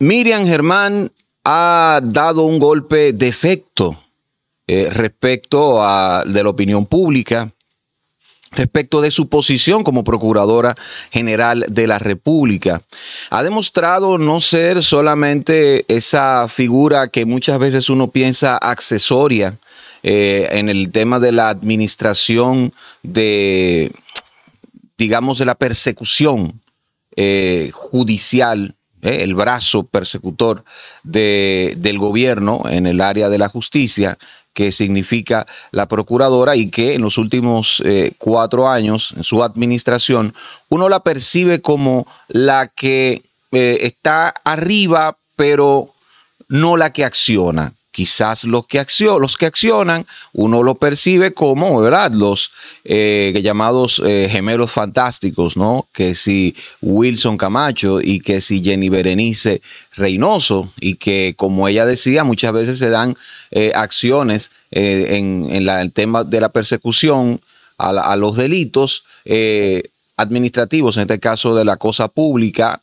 Miriam Germán ha dado un golpe de efecto eh, respecto a, de la opinión pública, respecto de su posición como Procuradora General de la República. Ha demostrado no ser solamente esa figura que muchas veces uno piensa accesoria eh, en el tema de la administración de, digamos, de la persecución eh, judicial ¿eh? el brazo persecutor de, del gobierno en el área de la justicia, que significa la procuradora y que en los últimos eh, cuatro años, en su administración, uno la percibe como la que eh, está arriba, pero no la que acciona quizás los que, accion, los que accionan, uno lo percibe como, ¿verdad? Los eh, llamados eh, gemelos fantásticos, ¿no? Que si Wilson Camacho y que si Jenny Berenice Reynoso y que, como ella decía, muchas veces se dan eh, acciones en, el tema de la persecución a, a los delitos administrativos, en este caso de la cosa pública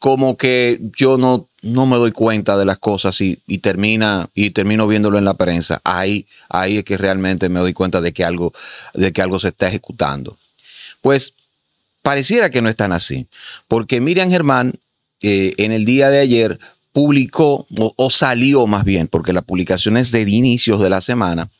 como que yo no, no me doy cuenta de las cosas y, termina, y termino viéndolo en la prensa. Ahí, ahí es que realmente me doy cuenta de que, algo, de que algo se está ejecutando. Pues pareciera que no están así, porque Miriam Germán eh, en el día de ayer publicó, o, salió más bien, porque la publicación es de inicios de la semana,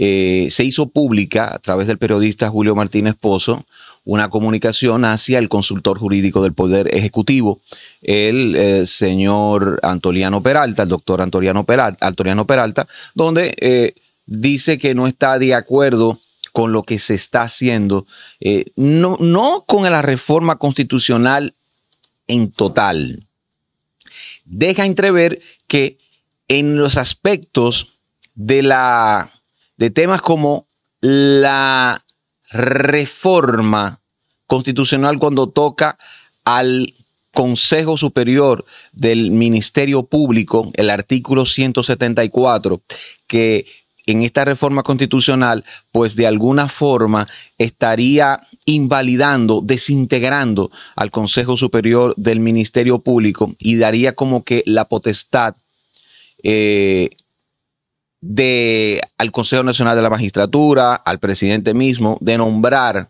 eh, se hizo pública a través del periodista Julio Martínez Pozo una comunicación hacia el consultor jurídico del Poder Ejecutivo, el eh, señor Antoliano Peralta, el doctor Antoliano Peralta, Peralta donde eh, dice que no está de acuerdo con lo que se está haciendo, no, no con la reforma constitucional en total. Deja entrever que en los aspectos de la de temas como la reforma constitucional cuando toca al Consejo Superior del Ministerio Público, el artículo 174, que en esta reforma constitucional, pues de alguna forma estaría invalidando, desintegrando al Consejo Superior del Ministerio Público y daría como que la potestad eh, de al Consejo Nacional de la Magistratura, al presidente mismo, de nombrar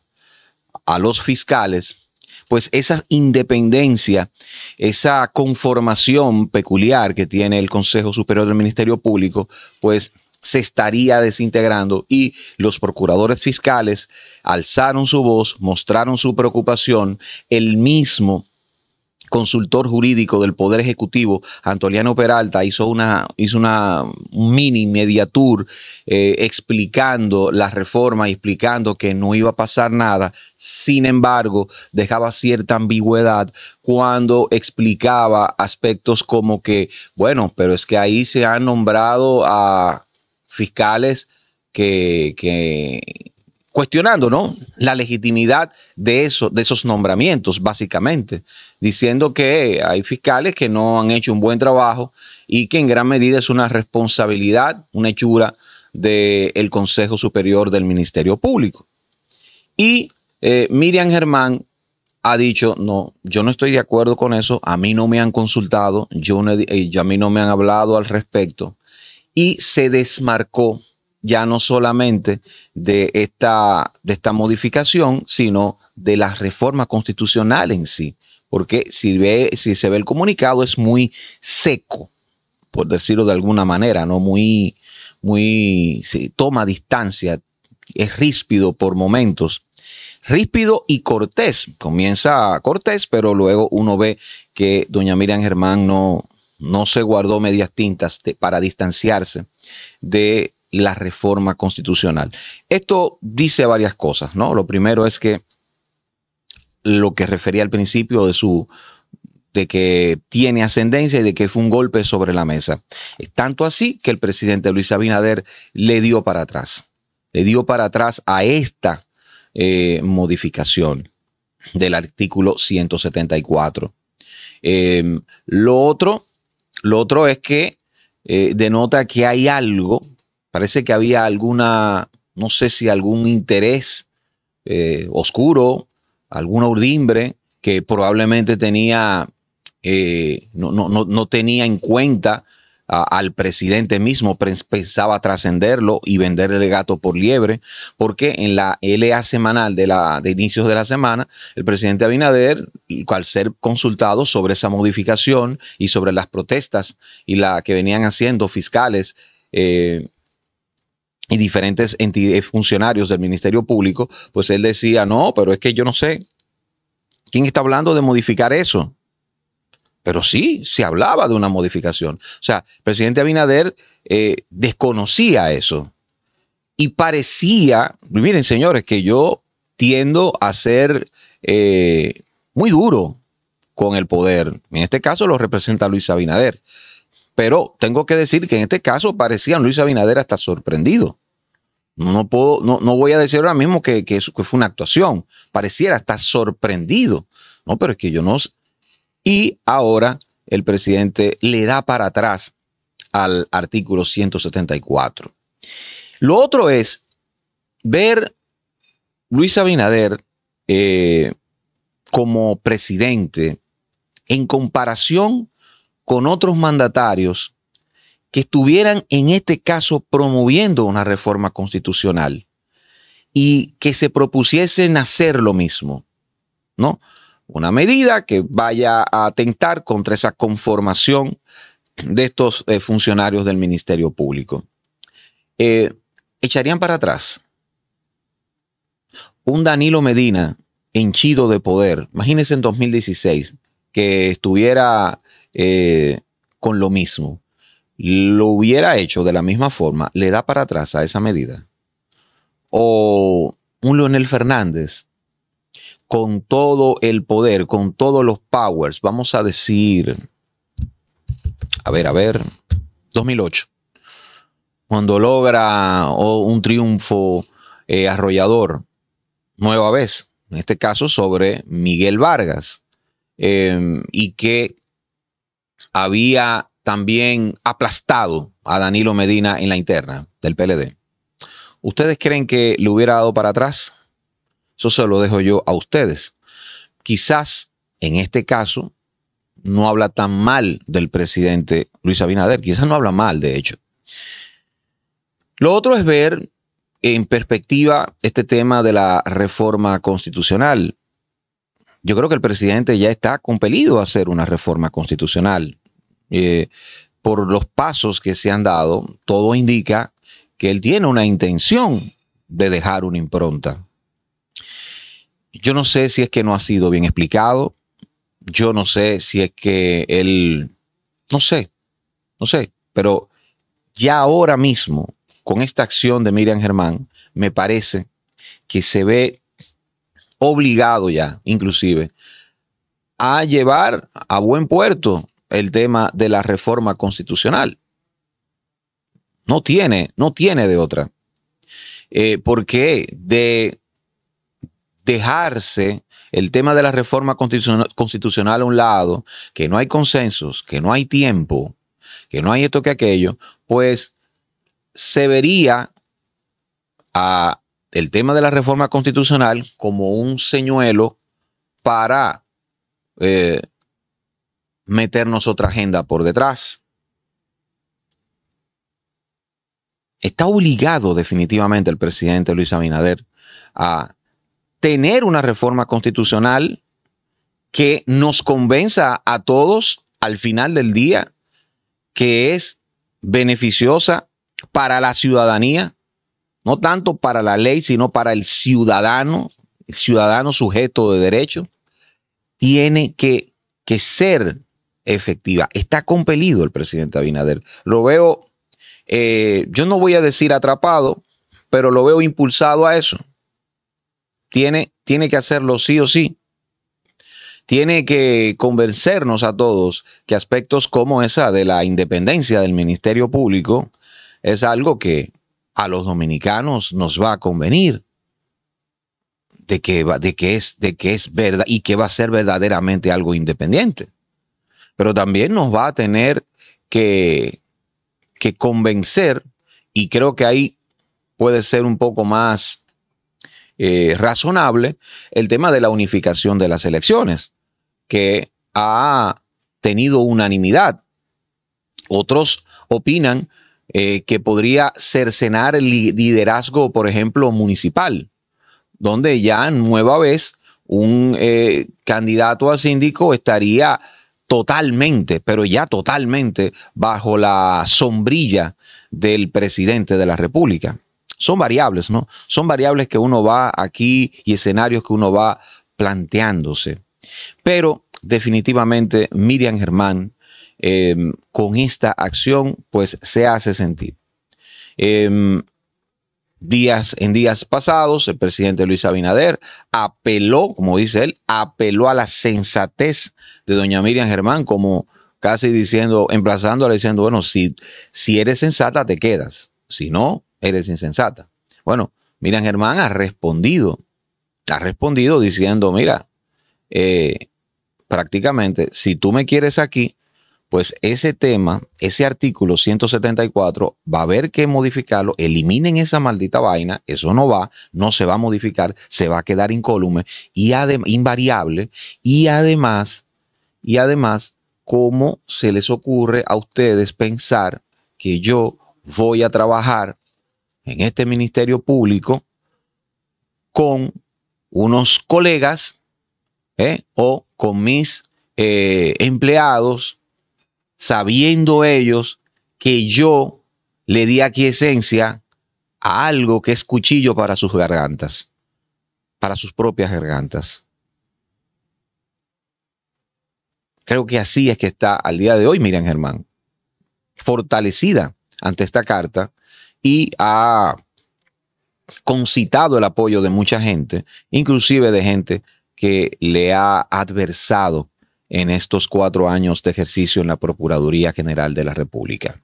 a los fiscales, pues esa independencia, esa conformación peculiar que tiene el Consejo Superior del Ministerio Público, pues se estaría desintegrando y los procuradores fiscales alzaron su voz, mostraron su preocupación, el mismo consultor jurídico del Poder Ejecutivo, Antoliano Peralta, hizo una, hizo una mini mediatur eh, explicando la reforma, explicando que no iba a pasar nada. Sin embargo, dejaba cierta ambigüedad cuando explicaba aspectos como que, bueno, pero es que ahí se han nombrado a fiscales que, cuestionando, ¿no? La legitimidad de eso, de esos nombramientos, básicamente diciendo que hay fiscales que no han hecho un buen trabajo y que en gran medida es una responsabilidad, una hechura del Consejo Superior del Ministerio Público. Y eh, Miriam Germán ha dicho, no, yo no estoy de acuerdo con eso, a mí no me han consultado, yo, eh, a mí no me han hablado al respecto. Y se desmarcó ya no solamente de esta, de esta modificación, sino de la reforma constitucional en sí porque si, se ve el comunicado es muy seco, por decirlo de alguna manera, ¿no? Muy, muy, toma distancia, es ríspido por momentos. Ríspido y cortés. Comienza cortés, pero luego uno ve que doña Miriam Germán no, no se guardó medias tintas para distanciarse de la reforma constitucional. Esto dice varias cosas, ¿no? Lo primero es que lo que refería al principio de su de que tiene ascendencia y de que fue un golpe sobre la mesa. es Tanto así que el presidente Luis Abinader le dio para atrás, le dio para atrás a esta eh, modificación del artículo 174. Em, lo, otro, lo otro es que eh, denota que hay algo, parece que había alguna, no sé si algún interés eh, oscuro alguna urdimbre que probablemente tenía, eh, no, tenía en cuenta al presidente mismo, pensaba trascenderlo y vender el gato por liebre, porque en la LA semanal de, la, de inicios de la semana, el presidente Abinader, al ser consultado sobre esa modificación y sobre las protestas y la que venían haciendo fiscales, eh, y diferentes funcionarios del Ministerio Público, pues él decía, no, pero es que yo no sé. ¿Quién está hablando de modificar eso? Pero sí, se hablaba de una modificación. O sea, el presidente Abinader eh, desconocía eso. Y parecía, miren señores, que yo tiendo a ser eh, muy duro con el poder. En este caso lo representa Luis Abinader. Pero tengo que decir que en este caso parecía Luis Abinader hasta sorprendido. No puedo, no, voy a decir ahora mismo que, fue una actuación. Pareciera hasta sorprendido. No, pero es que yo no. Y ahora el presidente le da para atrás al artículo 174. Lo otro es ver Luis Abinader eh, como presidente en comparación con otros mandatarios que estuvieran en este caso promoviendo una reforma constitucional y que se propusiesen hacer lo mismo, ¿no? Una medida que vaya a atentar contra esa conformación de estos eh, funcionarios del Ministerio Público. Eh, echarían para atrás un Danilo Medina henchido de poder, imagínense en 2016, que estuviera eh, con lo mismo, lo hubiera hecho de la misma forma, le da para atrás a esa medida. O un Leonel Fernández con todo el poder, con todos los powers, vamos a decir, a ver, a ver, 2008, cuando logra un triunfo eh, arrollador, nueva vez, en este caso sobre Miguel Vargas, em, y que había también aplastado a Danilo Medina en la interna del PLD. ¿Ustedes creen que le hubiera dado para atrás? Eso se lo dejo yo a ustedes. Quizás en este caso no habla tan mal del presidente Luis Abinader, quizás no habla mal, de hecho. Lo otro es ver en perspectiva este tema de la reforma constitucional. Yo creo que el presidente ya está compelido a hacer una reforma constitucional. Eh, por los pasos que se han dado, todo indica que él tiene una intención de dejar una impronta. Yo no sé si es que no ha sido bien explicado, yo no sé si es que él, no sé, no sé, pero ya ahora mismo, con esta acción de Miriam Germán, me parece que se ve obligado ya, inclusive, a llevar a buen puerto el tema de la reforma constitucional. No tiene, no tiene de otra. Eh, porque de dejarse el tema de la reforma constitucional, a un lado, que no hay consensos, que no hay tiempo, que no hay esto que aquello, pues se vería a el tema de la reforma constitucional como un señuelo para eh, meternos otra agenda por detrás. Está obligado definitivamente el presidente Luis Abinader a tener una reforma constitucional que nos convenza a todos al final del día que es beneficiosa para la ciudadanía, no tanto para la ley, sino para el ciudadano, el ciudadano sujeto de derecho, tiene que, que ser efectiva. Está compelido el presidente Abinader. Lo veo, eh, yo no voy a decir atrapado, pero lo veo impulsado a eso. Tiene, tiene que hacerlo sí o sí. Tiene que convencernos a todos que aspectos como esa de la independencia del Ministerio Público es algo que a los dominicanos nos va a convenir. De que, de, que es, de que es verdad y que va a ser verdaderamente algo independiente pero también nos va a tener que, que convencer y creo que ahí puede ser un poco más eh, razonable el tema de la unificación de las elecciones, que ha tenido unanimidad. Otros opinan eh, que podría cercenar el liderazgo, por ejemplo, municipal, donde ya nueva vez un eh, candidato a síndico estaría totalmente, pero ya totalmente bajo la sombrilla del presidente de la República. Son variables, ¿no? Son variables que uno va aquí y escenarios que uno va planteándose. Pero definitivamente Miriam Germán eh, con esta acción pues se hace sentir. Eh, Días en días pasados, el presidente Luis Abinader apeló, como dice él, apeló a la sensatez de doña Miriam Germán, como casi diciendo, emplazándola diciendo, bueno, si, si eres sensata, te quedas. Si no, eres insensata. Bueno, Miriam Germán ha respondido, ha respondido diciendo, mira, eh, prácticamente, si tú me quieres aquí, pues ese tema, ese artículo 174, va a haber que modificarlo, eliminen esa maldita vaina, eso no va, no se va a modificar, se va a quedar incólume y invariable y además, y además, ¿cómo se les ocurre a ustedes pensar que yo voy a trabajar en este ministerio público con unos colegas eh, o con mis eh, empleados sabiendo ellos que yo le di esencia a algo que es cuchillo para sus gargantas, para sus propias gargantas. Creo que así es que está al día de hoy Miriam Germán, fortalecida ante esta carta y ha concitado el apoyo de mucha gente, inclusive de gente que le ha adversado en estos cuatro años de ejercicio en la Procuraduría General de la República.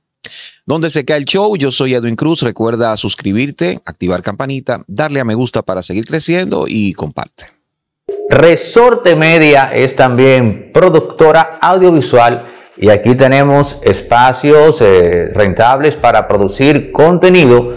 Donde se cae el show, yo soy Edwin Cruz. Recuerda suscribirte, activar campanita, darle a me gusta para seguir creciendo y comparte. Resorte Media es también productora audiovisual y aquí tenemos espacios eh, rentables para producir contenido